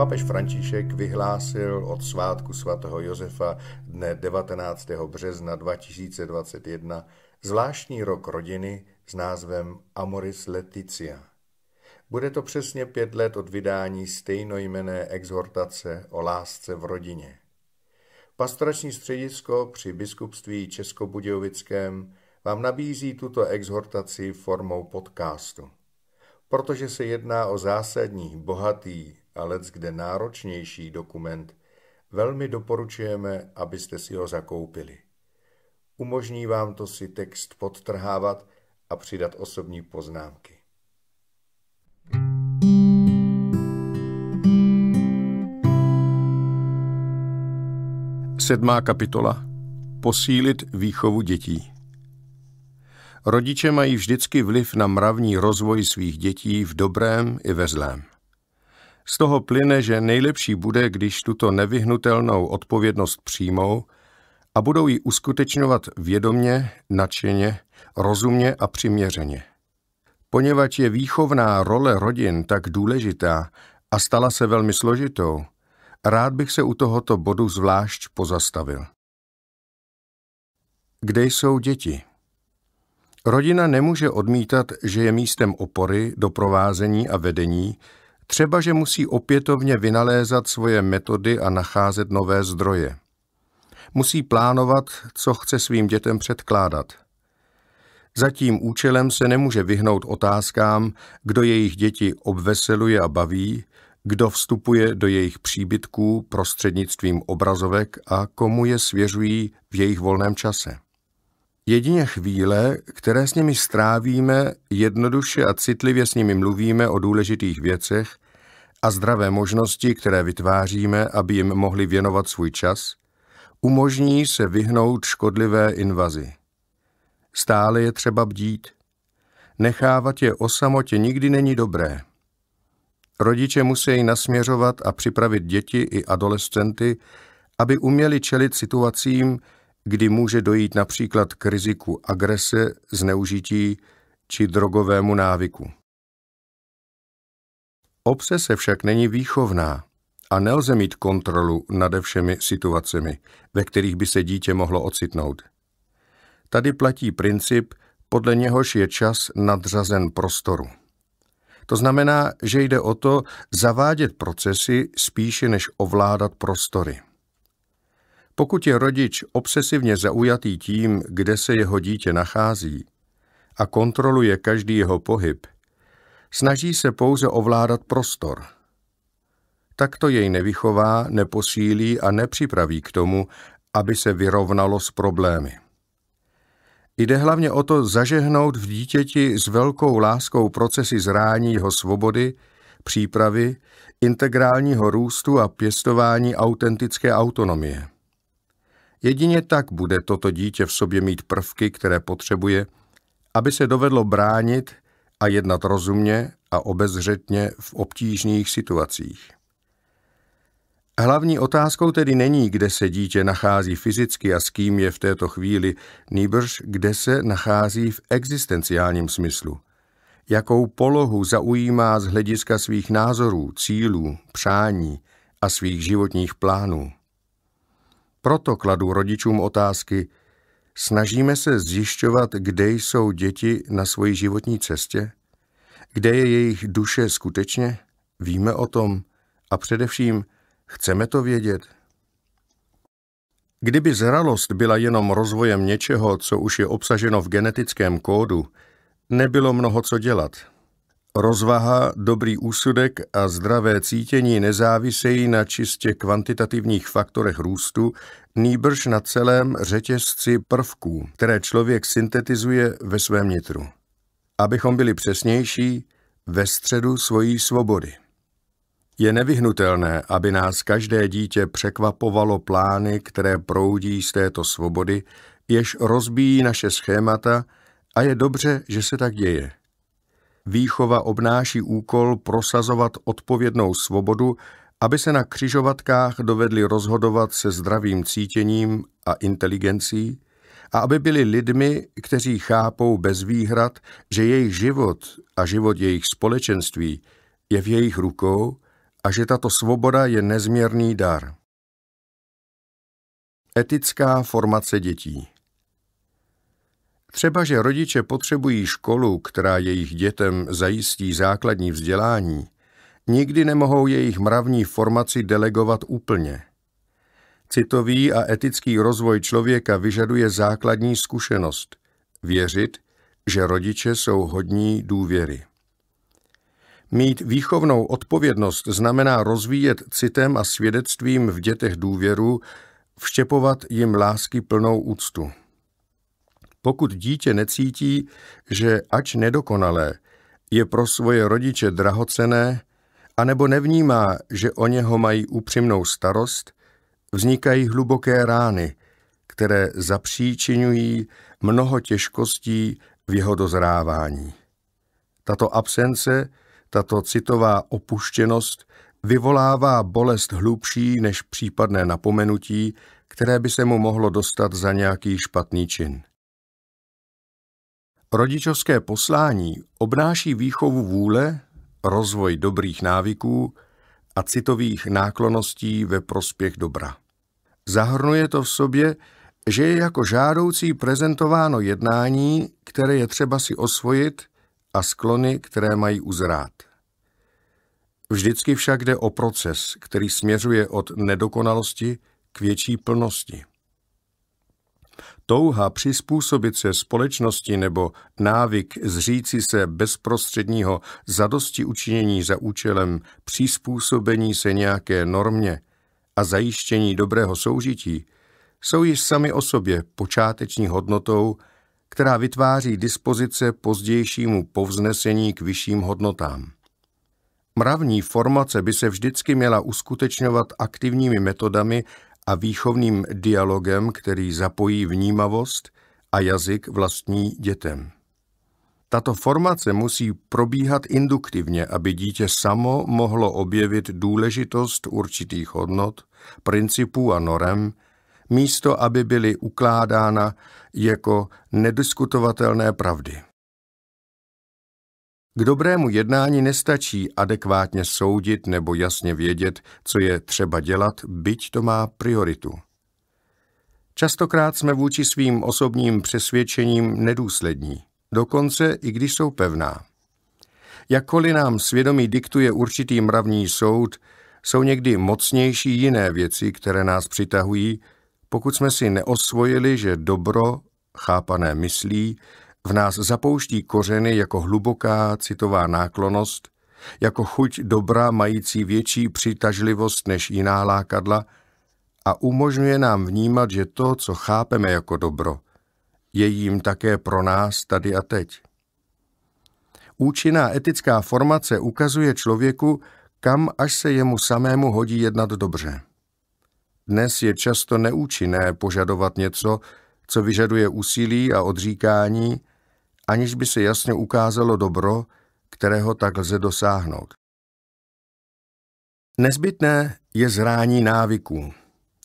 Papež František vyhlásil od svátku svatého Josefa dne 19. března 2021 zvláštní rok rodiny s názvem Amoris Leticia. Bude to přesně pět let od vydání stejnojmené exhortace o lásce v rodině. Pastorační středisko při biskupství Českobudějovickém vám nabízí tuto exhortaci formou podcastu. Protože se jedná o zásadní, bohatý, a lec kde náročnější dokument, velmi doporučujeme, abyste si ho zakoupili. Umožní vám to si text podtrhávat a přidat osobní poznámky. Sedmá kapitola. Posílit výchovu dětí. Rodiče mají vždycky vliv na mravní rozvoj svých dětí v dobrém i ve zlém. Z toho plyne, že nejlepší bude, když tuto nevyhnutelnou odpovědnost přijmou a budou ji uskutečňovat vědomně, nadšeně, rozumně a přiměřeně. Poněvadž je výchovná role rodin tak důležitá a stala se velmi složitou, rád bych se u tohoto bodu zvlášť pozastavil. Kde jsou děti? Rodina nemůže odmítat, že je místem opory, doprovázení a vedení, Třeba, že musí opětovně vynalézat svoje metody a nacházet nové zdroje. Musí plánovat, co chce svým dětem předkládat. Za tím účelem se nemůže vyhnout otázkám, kdo jejich děti obveseluje a baví, kdo vstupuje do jejich příbytků prostřednictvím obrazovek a komu je svěřují v jejich volném čase. Jedině chvíle, které s nimi strávíme, jednoduše a citlivě s nimi mluvíme o důležitých věcech a zdravé možnosti, které vytváříme, aby jim mohli věnovat svůj čas, umožní se vyhnout škodlivé invazi. Stále je třeba bdít. Nechávat je o samotě nikdy není dobré. Rodiče musí nasměřovat a připravit děti i adolescenty, aby uměli čelit situacím, kdy může dojít například k riziku agrese, zneužití či drogovému návyku. Obsese však není výchovná a nelze mít kontrolu nade všemi situacemi, ve kterých by se dítě mohlo ocitnout. Tady platí princip, podle něhož je čas nadřazen prostoru. To znamená, že jde o to zavádět procesy spíše než ovládat prostory. Pokud je rodič obsesivně zaujatý tím, kde se jeho dítě nachází a kontroluje každý jeho pohyb, snaží se pouze ovládat prostor. tak to jej nevychová, neposílí a nepřipraví k tomu, aby se vyrovnalo s problémy. Jde hlavně o to zažehnout v dítěti s velkou láskou procesy zrání jeho svobody, přípravy, integrálního růstu a pěstování autentické autonomie. Jedině tak bude toto dítě v sobě mít prvky, které potřebuje, aby se dovedlo bránit a jednat rozumně a obezřetně v obtížných situacích. Hlavní otázkou tedy není, kde se dítě nachází fyzicky a s kým je v této chvíli, nýbrž kde se nachází v existenciálním smyslu. Jakou polohu zaujímá z hlediska svých názorů, cílů, přání a svých životních plánů. Proto kladu rodičům otázky. Snažíme se zjišťovat, kde jsou děti na svoji životní cestě? Kde je jejich duše skutečně? Víme o tom? A především, chceme to vědět? Kdyby zralost byla jenom rozvojem něčeho, co už je obsaženo v genetickém kódu, nebylo mnoho co dělat – Rozvaha, dobrý úsudek a zdravé cítění nezávisejí na čistě kvantitativních faktorech růstu, nýbrž na celém řetězci prvků, které člověk syntetizuje ve svém nitru. Abychom byli přesnější, ve středu svojí svobody. Je nevyhnutelné, aby nás každé dítě překvapovalo plány, které proudí z této svobody, jež rozbíjí naše schémata a je dobře, že se tak děje. Výchova obnáší úkol prosazovat odpovědnou svobodu, aby se na křižovatkách dovedli rozhodovat se zdravým cítěním a inteligencí a aby byli lidmi, kteří chápou bez výhrad, že jejich život a život jejich společenství je v jejich rukou a že tato svoboda je nezměrný dar. Etická formace dětí Třeba, že rodiče potřebují školu, která jejich dětem zajistí základní vzdělání, nikdy nemohou jejich mravní formaci delegovat úplně. Citový a etický rozvoj člověka vyžaduje základní zkušenost věřit, že rodiče jsou hodní důvěry. Mít výchovnou odpovědnost znamená rozvíjet citem a svědectvím v dětech důvěru, vštěpovat jim lásky plnou úctu. Pokud dítě necítí, že ač nedokonalé, je pro svoje rodiče drahocené, anebo nevnímá, že o něho mají upřímnou starost, vznikají hluboké rány, které zapříčinují mnoho těžkostí v jeho dozrávání. Tato absence, tato citová opuštěnost vyvolává bolest hlubší než případné napomenutí, které by se mu mohlo dostat za nějaký špatný čin. Rodičovské poslání obnáší výchovu vůle, rozvoj dobrých návyků a citových nákloností ve prospěch dobra. Zahrnuje to v sobě, že je jako žádoucí prezentováno jednání, které je třeba si osvojit a sklony, které mají uzrát. Vždycky však jde o proces, který směřuje od nedokonalosti k větší plnosti touha přizpůsobit se společnosti nebo návyk zříci se bezprostředního zadosti učinění za účelem přizpůsobení se nějaké normě a zajištění dobrého soužití jsou již sami o sobě počáteční hodnotou, která vytváří dispozice pozdějšímu povznesení k vyšším hodnotám. Mravní formace by se vždycky měla uskutečňovat aktivními metodami a výchovným dialogem, který zapojí vnímavost a jazyk vlastní dětem. Tato formace musí probíhat induktivně, aby dítě samo mohlo objevit důležitost určitých hodnot, principů a norem, místo aby byly ukládána jako nediskutovatelné pravdy. K dobrému jednání nestačí adekvátně soudit nebo jasně vědět, co je třeba dělat, byť to má prioritu. Častokrát jsme vůči svým osobním přesvědčením nedůslední, dokonce i když jsou pevná. Jakkoliv nám svědomí diktuje určitý mravní soud, jsou někdy mocnější jiné věci, které nás přitahují, pokud jsme si neosvojili, že dobro, chápané myslí, v nás zapouští kořeny jako hluboká citová náklonost, jako chuť dobra mající větší přitažlivost než jiná lákadla a umožňuje nám vnímat, že to, co chápeme jako dobro, je jim také pro nás tady a teď. Účinná etická formace ukazuje člověku, kam až se jemu samému hodí jednat dobře. Dnes je často neúčinné požadovat něco, co vyžaduje úsilí a odříkání, aniž by se jasně ukázalo dobro, kterého tak lze dosáhnout. Nezbytné je zrání návyků.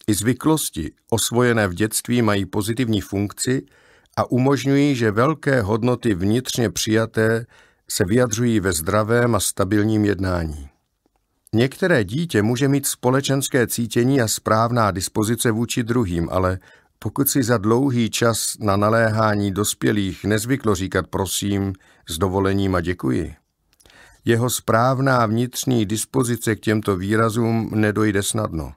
I zvyklosti, osvojené v dětství, mají pozitivní funkci a umožňují, že velké hodnoty vnitřně přijaté se vyjadřují ve zdravém a stabilním jednání. Některé dítě může mít společenské cítění a správná dispozice vůči druhým, ale pokud si za dlouhý čas na naléhání dospělých nezvyklo říkat prosím s dovolením a děkuji, jeho správná vnitřní dispozice k těmto výrazům nedojde snadno.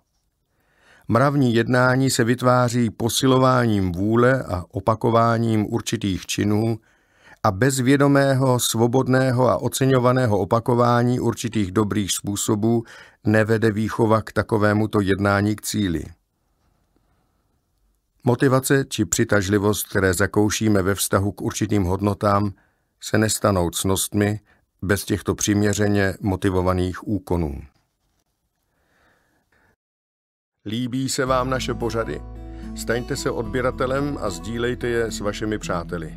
Mravní jednání se vytváří posilováním vůle a opakováním určitých činů a bez vědomého, svobodného a oceňovaného opakování určitých dobrých způsobů nevede výchova k takovémuto jednání k cíli. Motivace či přitažlivost, které zakoušíme ve vztahu k určitým hodnotám, se nestanou cnostmi bez těchto přiměřeně motivovaných úkonů. Líbí se vám naše pořady? Staňte se odběratelem a sdílejte je s vašimi přáteli.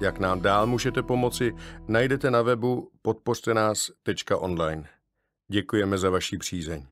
Jak nám dál můžete pomoci, najdete na webu podpořte nás.online. Děkujeme za vaši přízeň.